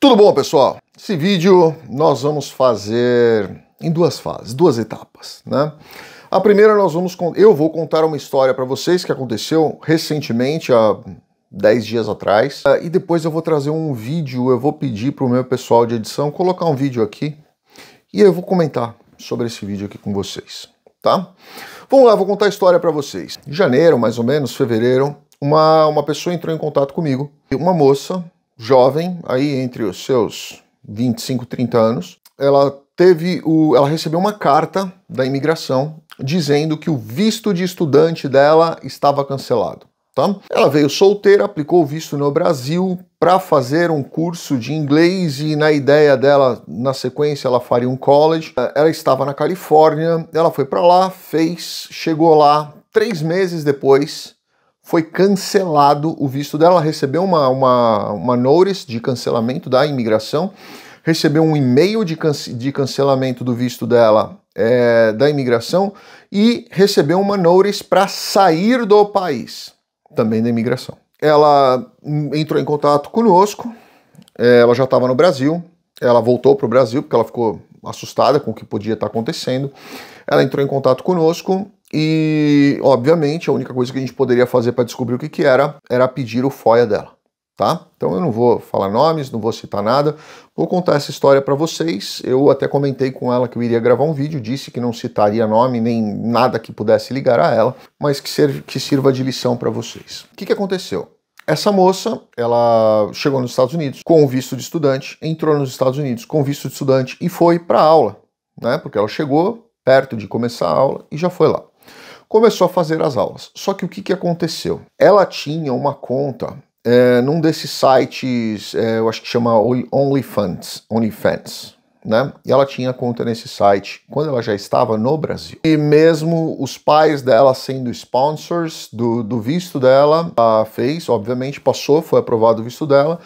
Tudo bom, pessoal? Esse vídeo nós vamos fazer em duas fases, duas etapas, né? A primeira nós vamos eu vou contar uma história para vocês que aconteceu recentemente há 10 dias atrás, ah, e depois eu vou trazer um vídeo, eu vou pedir para o meu pessoal de edição colocar um vídeo aqui e eu vou comentar sobre esse vídeo aqui com vocês, tá? Vamos lá, vou contar a história para vocês. Em janeiro, mais ou menos, fevereiro, uma, uma pessoa entrou em contato comigo, uma moça jovem, aí entre os seus 25, 30 anos, ela teve o, ela recebeu uma carta da imigração dizendo que o visto de estudante dela estava cancelado. Tá? Ela veio solteira, aplicou o visto no Brasil para fazer um curso de inglês e na ideia dela, na sequência, ela faria um college. É, ela estava na Califórnia, ela foi para lá, fez, chegou lá três meses depois foi cancelado o visto dela. recebeu uma, uma, uma notice de cancelamento da imigração, recebeu um e-mail de, de cancelamento do visto dela é, da imigração e recebeu uma notice para sair do país, também da imigração. Ela entrou em contato conosco, eh, ela já estava no Brasil, ela voltou para o Brasil porque ela ficou assustada com o que podia estar tá acontecendo. Ela entrou em contato conosco e, obviamente, a única coisa que a gente poderia fazer para descobrir o que, que era era pedir o FOIA dela, tá? Então eu não vou falar nomes, não vou citar nada, vou contar essa história para vocês. Eu até comentei com ela que eu iria gravar um vídeo, disse que não citaria nome nem nada que pudesse ligar a ela, mas que, ser, que sirva de lição para vocês. O que, que aconteceu? Essa moça, ela chegou nos Estados Unidos com o visto de estudante, entrou nos Estados Unidos com o visto de estudante e foi para aula, né? Porque ela chegou perto de começar a aula e já foi lá começou a fazer as aulas. Só que o que, que aconteceu? Ela tinha uma conta é, num desses sites, é, eu acho que chama OnlyFans, OnlyFans, né? E ela tinha conta nesse site quando ela já estava no Brasil. E mesmo os pais dela sendo sponsors do, do visto dela, ela fez, obviamente, passou, foi aprovado o visto dela,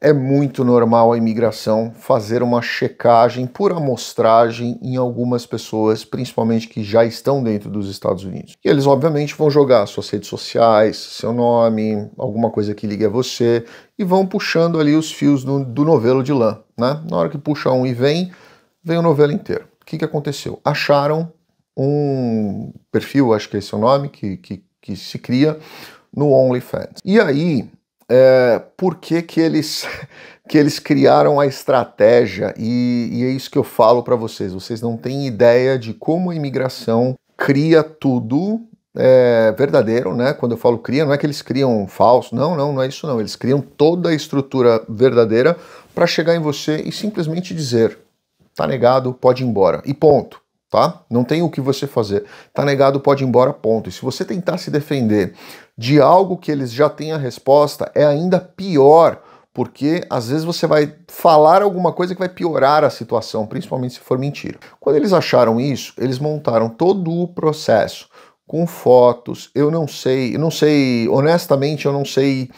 é muito normal a imigração fazer uma checagem por amostragem em algumas pessoas, principalmente que já estão dentro dos Estados Unidos. E eles, obviamente, vão jogar suas redes sociais, seu nome, alguma coisa que ligue a você e vão puxando ali os fios do, do novelo de lã. Né? Na hora que puxa um e vem, vem o novelo inteiro. O que, que aconteceu? Acharam um perfil, acho que é esse o nome, que, que, que se cria no OnlyFans. E aí, é, por que, que, eles, que eles criaram a estratégia, e, e é isso que eu falo para vocês. Vocês não têm ideia de como a imigração cria tudo é, verdadeiro, né? Quando eu falo cria, não é que eles criam falso, não, não, não é isso não. Eles criam toda a estrutura verdadeira para chegar em você e simplesmente dizer: tá negado, pode ir embora. E ponto tá? Não tem o que você fazer. Tá negado, pode ir embora, ponto. E se você tentar se defender de algo que eles já têm a resposta, é ainda pior, porque às vezes você vai falar alguma coisa que vai piorar a situação, principalmente se for mentira. Quando eles acharam isso, eles montaram todo o processo com fotos. Eu não sei, eu não sei, honestamente, eu não sei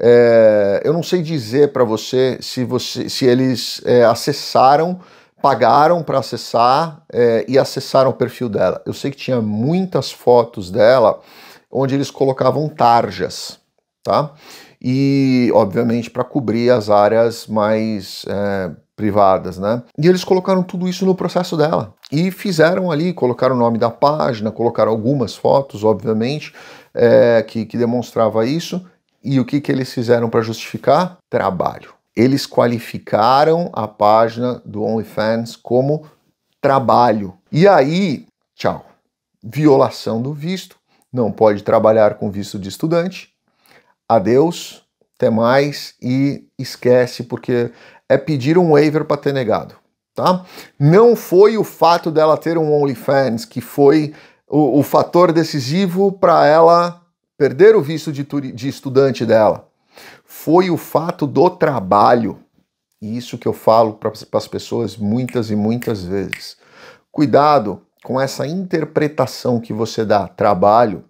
é, eu não sei dizer para você se, você se eles é, acessaram pagaram para acessar é, e acessaram o perfil dela. Eu sei que tinha muitas fotos dela onde eles colocavam tarjas, tá? E, obviamente, para cobrir as áreas mais é, privadas, né? E eles colocaram tudo isso no processo dela. E fizeram ali, colocaram o nome da página, colocaram algumas fotos, obviamente, é, que, que demonstrava isso. E o que, que eles fizeram para justificar? Trabalho eles qualificaram a página do OnlyFans como trabalho. E aí, tchau. Violação do visto, não pode trabalhar com visto de estudante. Adeus, até mais e esquece porque é pedir um waiver para ter negado, tá? Não foi o fato dela ter um OnlyFans que foi o, o fator decisivo para ela perder o visto de, de estudante dela foi o fato do trabalho. E isso que eu falo para as pessoas muitas e muitas vezes. Cuidado com essa interpretação que você dá trabalho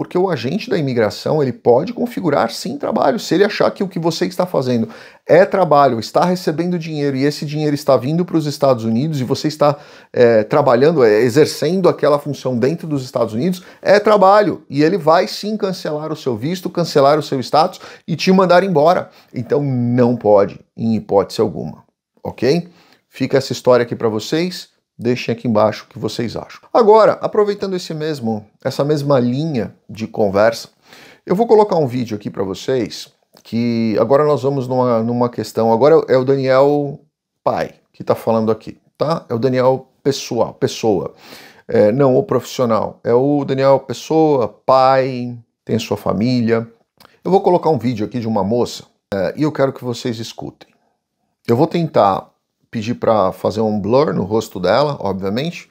porque o agente da imigração ele pode configurar sim trabalho. Se ele achar que o que você está fazendo é trabalho, está recebendo dinheiro e esse dinheiro está vindo para os Estados Unidos e você está é, trabalhando, é, exercendo aquela função dentro dos Estados Unidos, é trabalho e ele vai sim cancelar o seu visto, cancelar o seu status e te mandar embora. Então não pode, em hipótese alguma, ok? Fica essa história aqui para vocês. Deixem aqui embaixo o que vocês acham. Agora, aproveitando esse mesmo, essa mesma linha de conversa, eu vou colocar um vídeo aqui para vocês que agora nós vamos numa, numa questão. Agora é o Daniel pai que está falando aqui, tá? É o Daniel pessoal, pessoa. É, não o profissional. É o Daniel pessoa, pai, tem sua família. Eu vou colocar um vídeo aqui de uma moça é, e eu quero que vocês escutem. Eu vou tentar pedi para fazer um blur no rosto dela, obviamente,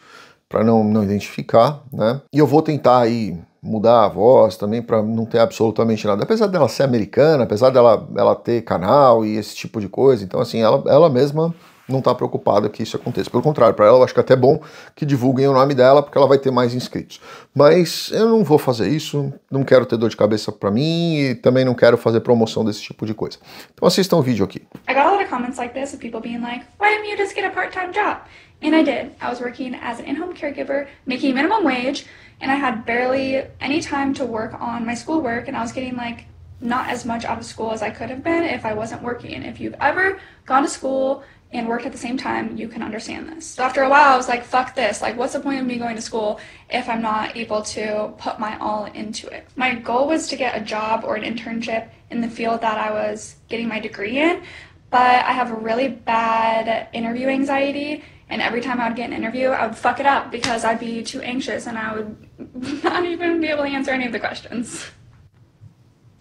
para não, não identificar, né? E eu vou tentar aí mudar a voz também para não ter absolutamente nada. Apesar dela ser americana, apesar dela ela ter canal e esse tipo de coisa, então assim, ela, ela mesma não está preocupada que isso aconteça. Pelo contrário, para ela eu acho que é até bom que divulguem o nome dela, porque ela vai ter mais inscritos. Mas eu não vou fazer isso, não quero ter dor de cabeça para mim e também não quero fazer promoção desse tipo de coisa. Então assistam o vídeo aqui. I got a lot of comments like this of people being like, why don't you just get a part-time job? And I did. I was working as an in-home caregiver, making minimum wage, and I had barely any time to work on my schoolwork, and I was getting like not as much out of school as I could have been if I wasn't working. If you've ever gone to school and worked at the same time, you can understand this. So after a while, I was like, fuck this. Like, what's the point of me going to school if I'm not able to put my all into it? My goal was to get a job or an internship in the field that I was getting my degree in, but I have a really bad interview anxiety. And every time I would get an interview, I would fuck it up because I'd be too anxious and I would not even be able to answer any of the questions.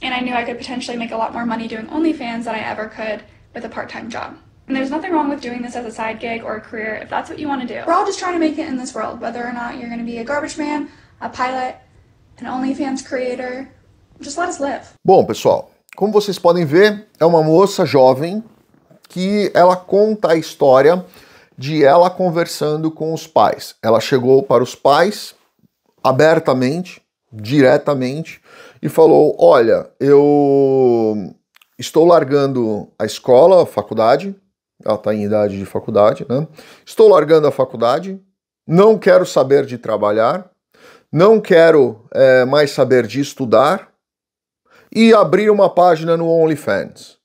And I knew I could potentially make a lot more money doing OnlyFans than I ever could with a part time job. And there's nothing wrong with doing this as a side gig or a career if that's what you want to do. We're all just trying to make it in this world, whether or not you're going to be a garbage man, a pilot, an OnlyFans creator. Just let us live. Bom, pessoal, como vocês podem ver, é uma moça jovem que ela conta a história de ela conversando com os pais. Ela chegou para os pais abertamente, diretamente e falou: "Olha, eu estou largando a escola, a faculdade, ela está em idade de faculdade, né? Estou largando a faculdade, não quero saber de trabalhar, não quero é, mais saber de estudar e abrir uma página no OnlyFans.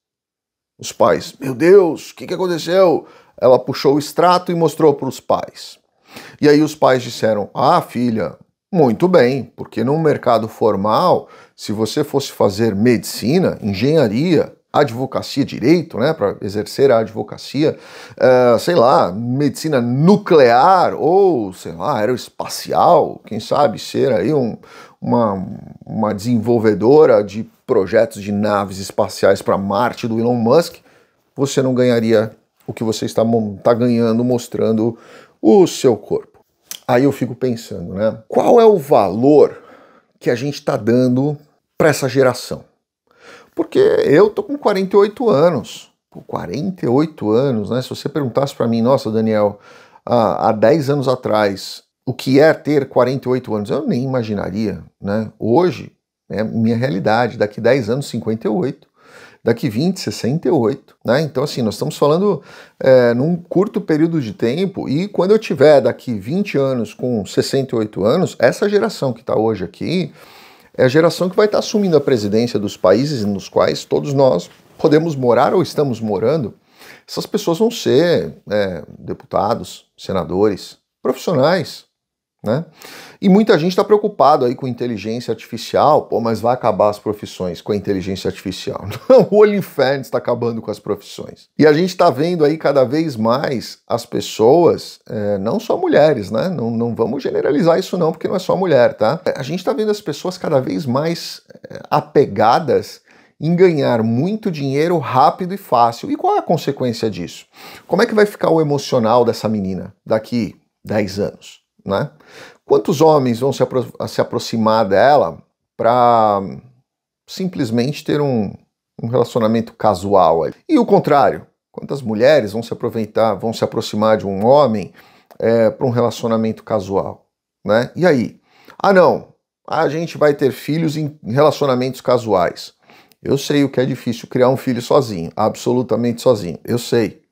Os pais, meu Deus, o que, que aconteceu? Ela puxou o extrato e mostrou para os pais. E aí os pais disseram: Ah, filha, muito bem, porque no mercado formal, se você fosse fazer medicina, engenharia, advocacia, direito, né, para exercer a advocacia, uh, sei lá, medicina nuclear ou, sei lá, aeroespacial, quem sabe ser aí um, uma, uma desenvolvedora de projetos de naves espaciais para Marte do Elon Musk, você não ganharia o que você está tá ganhando mostrando o seu corpo. Aí eu fico pensando, né, qual é o valor que a gente está dando para essa geração? Porque eu tô com 48 anos. Pô, 48 anos, né? Se você perguntasse para mim, nossa, Daniel, há, há 10 anos atrás, o que é ter 48 anos? Eu nem imaginaria, né? Hoje é minha realidade, daqui 10 anos, 58 daqui 20, 68, né? Então, assim, nós estamos falando é, num curto período de tempo, e quando eu tiver daqui 20 anos com 68 anos, essa geração que está hoje aqui, é a geração que vai estar assumindo a presidência dos países nos quais todos nós podemos morar ou estamos morando. Essas pessoas vão ser é, deputados, senadores, profissionais, né? E muita gente está preocupado aí com inteligência artificial, pô, mas vai acabar as profissões com a inteligência artificial. Não, o OnlyFans está acabando com as profissões. E a gente está vendo aí cada vez mais as pessoas, é, não só mulheres, né? Não, não vamos generalizar isso não, porque não é só mulher, tá? É, a gente está vendo as pessoas cada vez mais é, apegadas em ganhar muito dinheiro rápido e fácil. E qual é a consequência disso? Como é que vai ficar o emocional dessa menina daqui 10 anos? né? Quantos homens vão se, apro se aproximar dela para simplesmente ter um, um relacionamento casual? Ali? E o contrário, quantas mulheres vão se aproveitar, vão se aproximar de um homem é, para um relacionamento casual, né? E aí? Ah, não, a gente vai ter filhos em relacionamentos casuais. Eu sei o que é difícil criar um filho sozinho, absolutamente sozinho. Eu sei.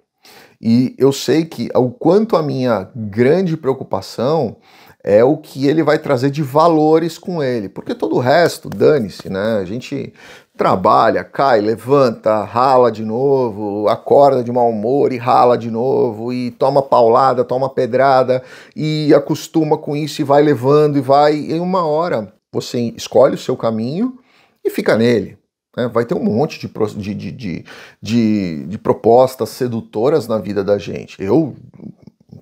E eu sei que o quanto a minha grande preocupação é o que ele vai trazer de valores com ele, porque todo o resto, dane-se, né? A gente trabalha, cai, levanta, rala de novo, acorda de mau humor e rala de novo, e toma paulada, toma pedrada, e acostuma com isso e vai levando e vai. E em uma hora você escolhe o seu caminho e fica nele. Né? vai ter um monte de, de, de, de, de propostas sedutoras na vida da gente. Eu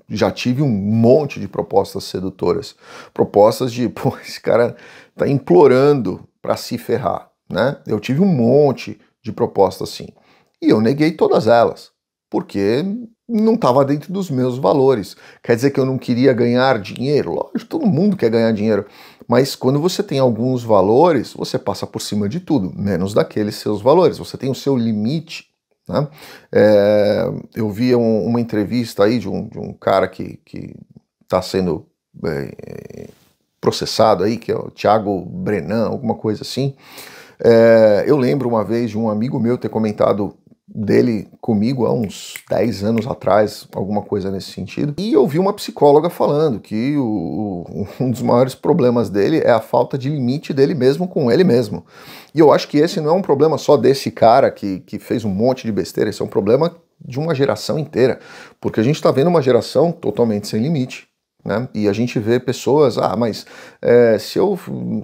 já tive um monte de propostas sedutoras. Propostas de, pô, esse cara tá implorando para se ferrar, né? Eu tive um monte de propostas assim. E eu neguei todas elas, porque não estava dentro dos meus valores. Quer dizer que eu não queria ganhar dinheiro? Lógico, todo mundo quer ganhar dinheiro. Mas quando você tem alguns valores, você passa por cima de tudo, menos daqueles seus valores. Você tem o seu limite. Né? É, eu vi um, uma entrevista aí de um, de um cara que está sendo é, processado aí, que é o Thiago Brenan, alguma coisa assim. É, eu lembro uma vez de um amigo meu ter comentado dele comigo há uns 10 anos atrás, alguma coisa nesse sentido. E eu vi uma psicóloga falando que o, um dos maiores problemas dele é a falta de limite dele mesmo com ele mesmo. E eu acho que esse não é um problema só desse cara que, que fez um monte de besteira, esse é um problema de uma geração inteira. Porque a gente está vendo uma geração totalmente sem limite. Né? E a gente vê pessoas, ah, mas é, se eu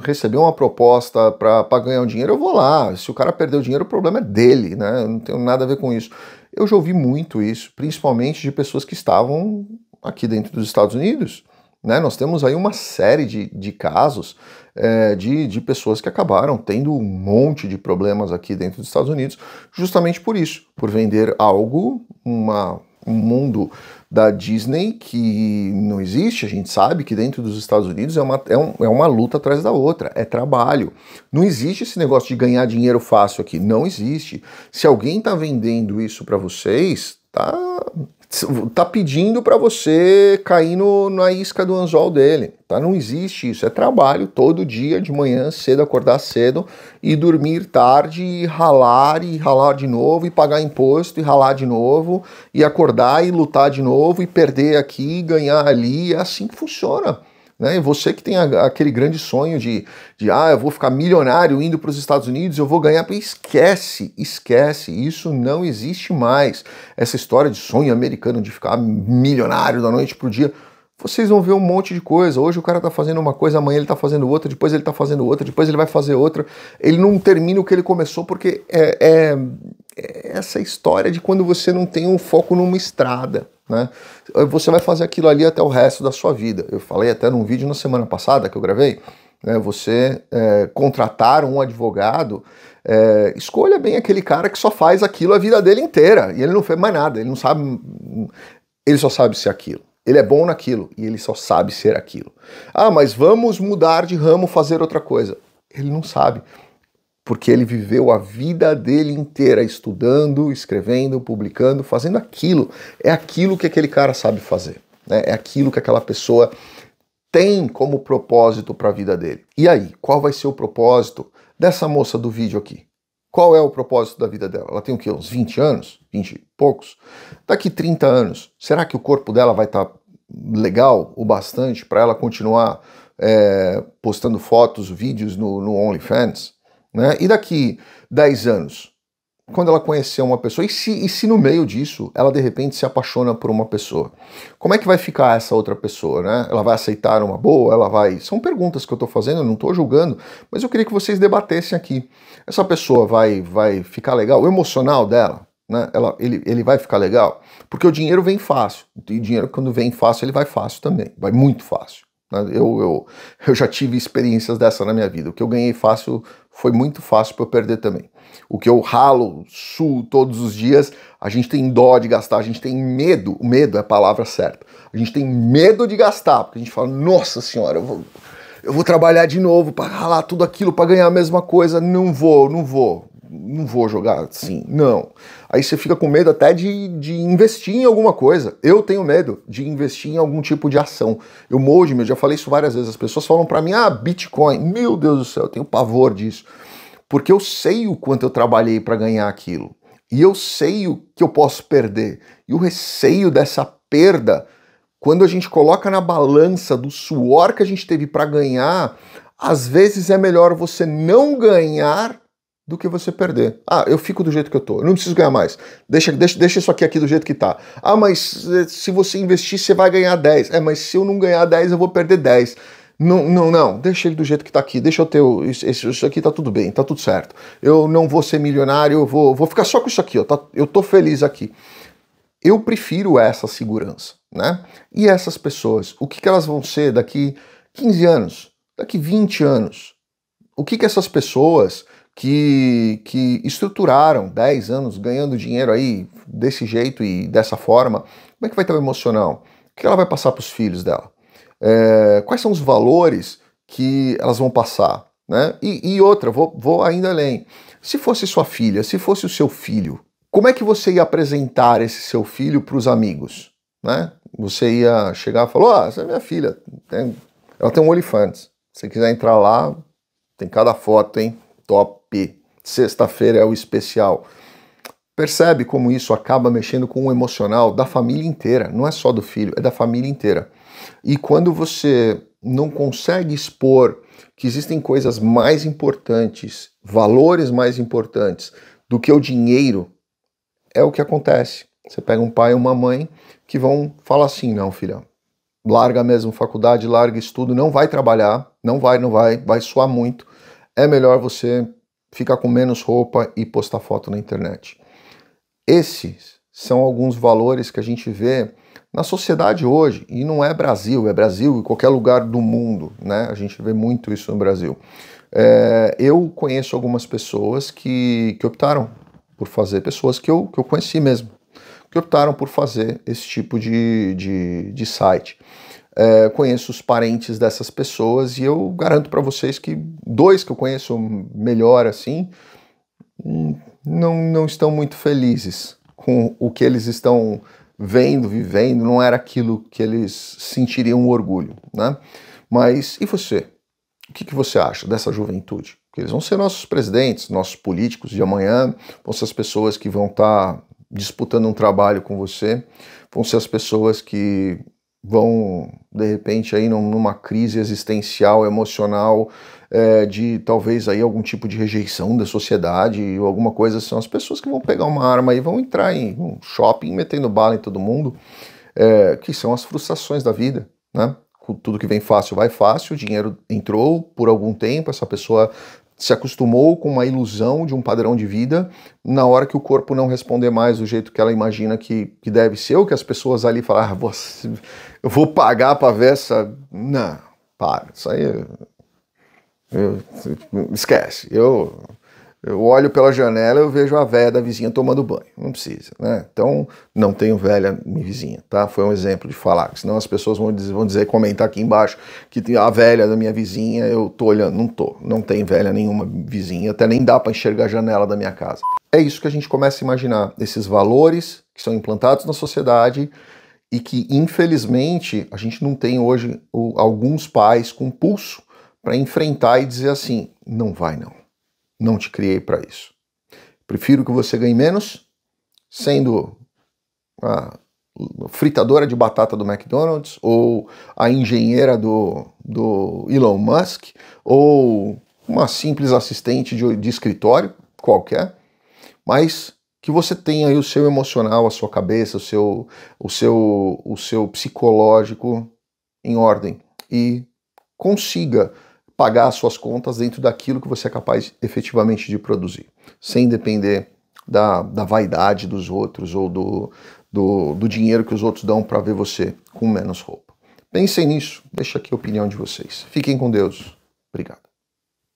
receber uma proposta para ganhar um dinheiro, eu vou lá. Se o cara perdeu o dinheiro, o problema é dele, né? Eu não tenho nada a ver com isso. Eu já ouvi muito isso, principalmente de pessoas que estavam aqui dentro dos Estados Unidos. Né? Nós temos aí uma série de, de casos é, de, de pessoas que acabaram tendo um monte de problemas aqui dentro dos Estados Unidos, justamente por isso, por vender algo, uma, um mundo da Disney que não existe, a gente sabe que dentro dos Estados Unidos é uma, é, um, é uma luta atrás da outra, é trabalho. Não existe esse negócio de ganhar dinheiro fácil aqui, não existe. Se alguém está vendendo isso para vocês, tá tá pedindo para você cair no, na isca do anzol dele, tá? Não existe isso, é trabalho todo dia, de manhã cedo, acordar cedo e dormir tarde e ralar e ralar de novo e pagar imposto e ralar de novo e acordar e lutar de novo e perder aqui, ganhar ali, é assim que funciona. Né? Você que tem a, aquele grande sonho de, de, ah, eu vou ficar milionário indo para os Estados Unidos, eu vou ganhar. Esquece, esquece, isso não existe mais. Essa história de sonho americano de ficar milionário da noite para o dia. Vocês vão ver um monte de coisa. Hoje o cara está fazendo uma coisa, amanhã ele está fazendo outra, depois ele está fazendo outra, depois ele vai fazer outra. Ele não termina o que ele começou porque é, é, é essa história de quando você não tem um foco numa estrada. Né? Você vai fazer aquilo ali até o resto da sua vida. Eu falei até num vídeo na semana passada que eu gravei. Né, você é, contratar um advogado, é, escolha bem aquele cara que só faz aquilo a vida dele inteira e ele não fez mais nada. Ele não sabe, ele só sabe ser aquilo. Ele é bom naquilo e ele só sabe ser aquilo. Ah, mas vamos mudar de ramo, fazer outra coisa. Ele não sabe porque ele viveu a vida dele inteira estudando, escrevendo, publicando, fazendo aquilo. É aquilo que aquele cara sabe fazer, né? é aquilo que aquela pessoa tem como propósito para a vida dele. E aí, qual vai ser o propósito dessa moça do vídeo aqui? Qual é o propósito da vida dela? Ela tem o quê? Uns 20 anos? 20 e poucos? Daqui 30 anos, será que o corpo dela vai estar tá legal o bastante para ela continuar é, postando fotos, vídeos no, no OnlyFans? Né? E daqui 10 anos? Quando ela conhecer uma pessoa, e se, e se no meio disso ela de repente se apaixona por uma pessoa? Como é que vai ficar essa outra pessoa, né? Ela vai aceitar uma boa? Ela vai. São perguntas que eu estou fazendo, eu não estou julgando, mas eu queria que vocês debatessem aqui. Essa pessoa vai, vai ficar legal? O emocional dela, né? Ela, ele, ele vai ficar legal? Porque o dinheiro vem fácil, e dinheiro quando vem fácil, ele vai fácil também, vai muito fácil. Né? Eu, eu, eu já tive experiências dessa na minha vida. O que eu ganhei fácil foi muito fácil para eu perder também. O que eu ralo, suo todos os dias, a gente tem dó de gastar, a gente tem medo, o medo é a palavra certa. A gente tem medo de gastar, porque a gente fala, nossa senhora, eu vou, eu vou trabalhar de novo para ralar tudo aquilo, para ganhar a mesma coisa, não vou, não vou não vou jogar assim, não. Aí você fica com medo até de, de investir em alguma coisa. Eu tenho medo de investir em algum tipo de ação. Eu molde de já falei isso várias vezes. As pessoas falam para mim, ah, Bitcoin, meu Deus do céu, eu tenho pavor disso. Porque eu sei o quanto eu trabalhei para ganhar aquilo. E eu sei o que eu posso perder. E o receio dessa perda, quando a gente coloca na balança do suor que a gente teve para ganhar, às vezes é melhor você não ganhar do que você perder. Ah, eu fico do jeito que eu tô, eu não preciso ganhar mais. Deixa, deixa, deixa isso aqui, aqui do jeito que tá. Ah, mas eh, se você investir, você vai ganhar 10. É, mas se eu não ganhar 10, eu vou perder 10. Não, não, não, deixa ele do jeito que tá aqui, deixa eu ter o, isso, isso aqui tá tudo bem, tá tudo certo. Eu não vou ser milionário, eu vou, vou ficar só com isso aqui, ó, tá, eu tô feliz aqui. Eu prefiro essa segurança, né? E essas pessoas, o que, que elas vão ser daqui 15 anos, daqui 20 anos? O que, que essas pessoas que, que estruturaram 10 anos ganhando dinheiro aí desse jeito e dessa forma, como é que vai ter o emocional? O que ela vai passar para os filhos dela? É, quais são os valores que elas vão passar? Né? E, e outra, vou, vou ainda além. Se fosse sua filha, se fosse o seu filho, como é que você ia apresentar esse seu filho para os amigos? Né? Você ia chegar e falar: oh, essa é minha filha, tem... ela tem um olifante. Se você quiser entrar lá, tem cada foto, hein? Top. Sexta-feira é o especial. Percebe como isso acaba mexendo com o emocional da família inteira, não é só do filho, é da família inteira. E quando você não consegue expor que existem coisas mais importantes, valores mais importantes do que o dinheiro, é o que acontece. Você pega um pai e uma mãe que vão falar assim: não, filhão, larga mesmo faculdade, larga estudo, não vai trabalhar, não vai, não vai, vai suar muito. É melhor você ficar com menos roupa e postar foto na internet. Esses são alguns valores que a gente vê na sociedade hoje, e não é Brasil, é Brasil e qualquer lugar do mundo, né? A gente vê muito isso no Brasil. É, eu conheço algumas pessoas que, que optaram por fazer, pessoas que eu, que eu conheci mesmo, que optaram por fazer esse tipo de, de, de site é, conheço os parentes dessas pessoas e eu garanto para vocês que dois que eu conheço melhor assim hum, não, não estão muito felizes com o que eles estão vendo, vivendo, não era aquilo que eles sentiriam orgulho, né? Mas e você? O que, que você acha dessa juventude? Porque eles vão ser nossos presidentes, nossos políticos de amanhã, vão ser as pessoas que vão estar tá disputando um trabalho com você, vão ser as pessoas que vão de repente aí numa crise existencial, emocional, é, de talvez aí algum tipo de rejeição da sociedade ou alguma coisa são assim. as pessoas que vão pegar uma arma e vão entrar em um shopping metendo bala em todo mundo, é, que são as frustrações da vida, né? Tudo que vem fácil vai fácil, o dinheiro entrou por algum tempo, essa pessoa se acostumou com uma ilusão de um padrão de vida, na hora que o corpo não responder mais do jeito que ela imagina que, que deve ser, ou que as pessoas ali falar ah, você, eu vou pagar para ver essa. Não, para, isso aí. Eu, eu, esquece, eu eu olho pela janela eu vejo a velha da vizinha tomando banho. Não precisa, né? Então, não tenho velha minha vizinha, tá? Foi um exemplo de falar, senão as pessoas vão dizer, vão dizer comentar aqui embaixo que a velha da minha vizinha, eu tô olhando. Não tô, não tem velha nenhuma vizinha, até nem dá para enxergar a janela da minha casa. É isso que a gente começa a imaginar, esses valores que são implantados na sociedade e que, infelizmente, a gente não tem hoje alguns pais com pulso para enfrentar e dizer assim: não vai não não te criei para isso. Prefiro que você ganhe menos sendo a fritadora de batata do McDonald's, ou a engenheira do, do Elon Musk, ou uma simples assistente de, de escritório qualquer, mas que você tenha aí o seu emocional, a sua cabeça, o seu, o seu, o seu psicológico em ordem e consiga pagar as suas contas dentro daquilo que você é capaz efetivamente de produzir, sem depender da, da vaidade dos outros ou do, do, do dinheiro que os outros dão para ver você com menos roupa. Pensem nisso, deixa aqui a opinião de vocês. Fiquem com Deus. Obrigado.